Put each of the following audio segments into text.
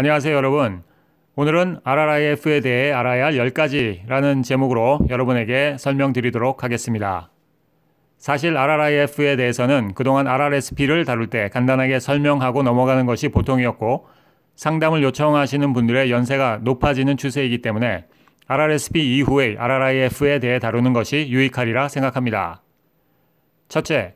안녕하세요 여러분. 오늘은 RRIF에 대해 알아야 할 10가지라는 제목으로 여러분에게 설명드리도록 하겠습니다. 사실 RRIF에 대해서는 그동안 RRSP를 다룰 때 간단하게 설명하고 넘어가는 것이 보통이었고 상담을 요청하시는 분들의 연세가 높아지는 추세이기 때문에 RRSP 이후의 RRIF에 대해 다루는 것이 유익하리라 생각합니다. 첫째,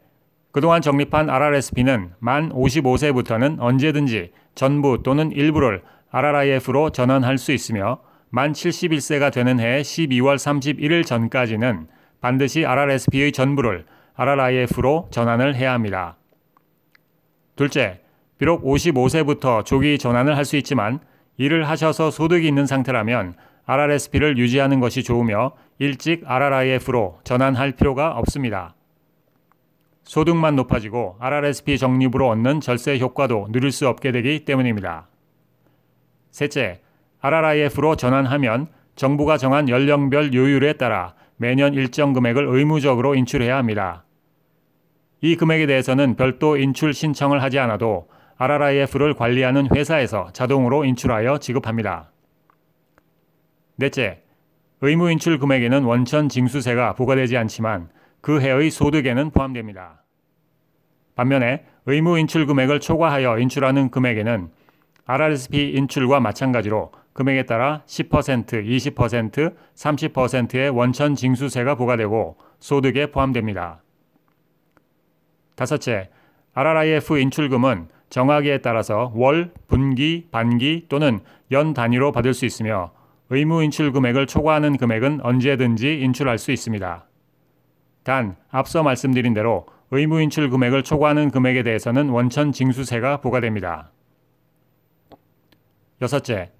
그동안 적립한 RRSP는 만 55세부터는 언제든지 전부 또는 일부를 RRIF로 전환할 수 있으며 만 71세가 되는 해 12월 31일 전까지는 반드시 RRSP의 전부를 RRIF로 전환을 해야 합니다. 둘째, 비록 55세부터 조기 전환을 할 수 있지만 일을 하셔서 소득이 있는 상태라면 RRSP를 유지하는 것이 좋으며 일찍 RRIF로 전환할 필요가 없습니다. 소득만 높아지고 RRSP 적립으로 얻는 절세 효과도 누릴 수 없게 되기 때문입니다. 셋째, RRIF로 전환하면 정부가 정한 연령별 요율에 따라 매년 일정 금액을 의무적으로 인출해야 합니다. 이 금액에 대해서는 별도 인출 신청을 하지 않아도 RRIF를 관리하는 회사에서 자동으로 인출하여 지급합니다. 넷째, 의무 인출 금액에는 원천 징수세가 부과되지 않지만 그 해의 소득에는 포함됩니다. 반면에 의무 인출 금액을 초과하여 인출하는 금액에는 RRSP 인출과 마찬가지로 금액에 따라 10%, 20%, 30%의 원천 징수세가 부과되고 소득에 포함됩니다. 다섯째, RRIF 인출금은 정하기에 따라서 월, 분기, 반기 또는 연 단위로 받을 수 있으며 의무 인출 금액을 초과하는 금액은 언제든지 인출할 수 있습니다. 단 앞서 말씀드린 대로 의무인출 금액을 초과하는 금액에 대해서는 원천 징수세가 부과됩니다. 여섯째,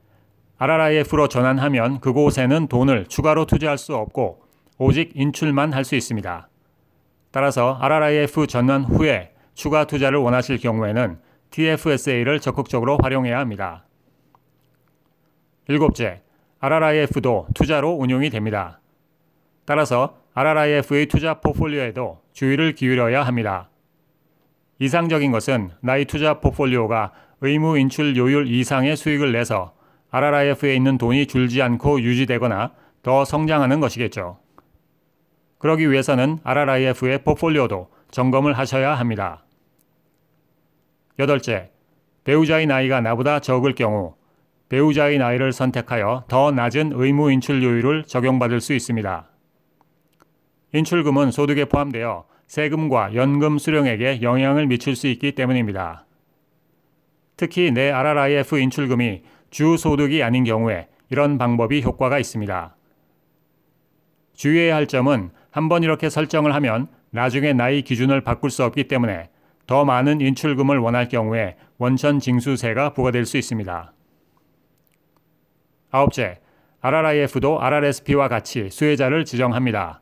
RRIF로 전환하면 그곳에는 돈을 추가로 투자할 수 없고 오직 인출만 할 수 있습니다. 따라서 RRIF 전환 후에 추가 투자를 원하실 경우에는 TFSA를 적극적으로 활용해야 합니다. 일곱째, RRIF도 투자로 운용이 됩니다. 따라서 RRIF의 투자 포폴리오에도 주의를 기울여야 합니다. 이상적인 것은 나의 투자 포폴리오가 의무 인출 요율 이상의 수익을 내서 RRIF에 있는 돈이 줄지 않고 유지되거나 더 성장하는 것이겠죠. 그러기 위해서는 RRIF의 포폴리오도 점검을 하셔야 합니다. 여덟째, 배우자의 나이가 나보다 적을 경우 배우자의 나이를 선택하여 더 낮은 의무 인출 요율을 적용받을 수 있습니다. 인출금은 소득에 포함되어 세금과 연금 수령액에 영향을 미칠 수 있기 때문입니다. 특히 내 RRIF 인출금이 주 소득이 아닌 경우에 이런 방법이 효과가 있습니다. 주의해야 할 점은 한 번 이렇게 설정을 하면 나중에 나이 기준을 바꿀 수 없기 때문에 더 많은 인출금을 원할 경우에 원천 징수세가 부과될 수 있습니다. 아홉째, RRIF도 RRSP와 같이 수혜자를 지정합니다.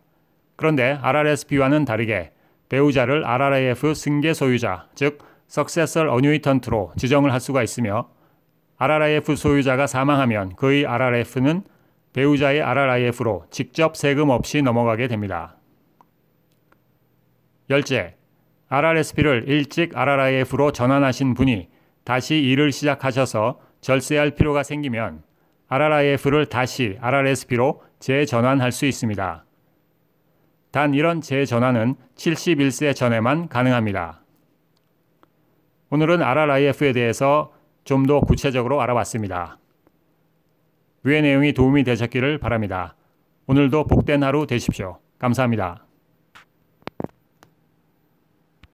그런데 RRSP와는 다르게 배우자를 RRAF 승계 소유자, 즉 Successor Annuitant로 지정을 할 수가 있으며 RRAF 소유자가 사망하면 그의 RRF는 배우자의 RRIF로 직접 세금 없이 넘어가게 됩니다. 열째, RRSP를 일찍 RRIF로 전환하신 분이 다시 일을 시작하셔서 절세할 필요가 생기면 RRIF를 다시 RRSP로 재전환할 수 있습니다. 단 이런 재전환은 71세 전에만 가능합니다. 오늘은 RRIF에 대해서 좀 더 구체적으로 알아봤습니다. 위의 내용이 도움이 되셨기를 바랍니다. 오늘도 복된 하루 되십시오. 감사합니다.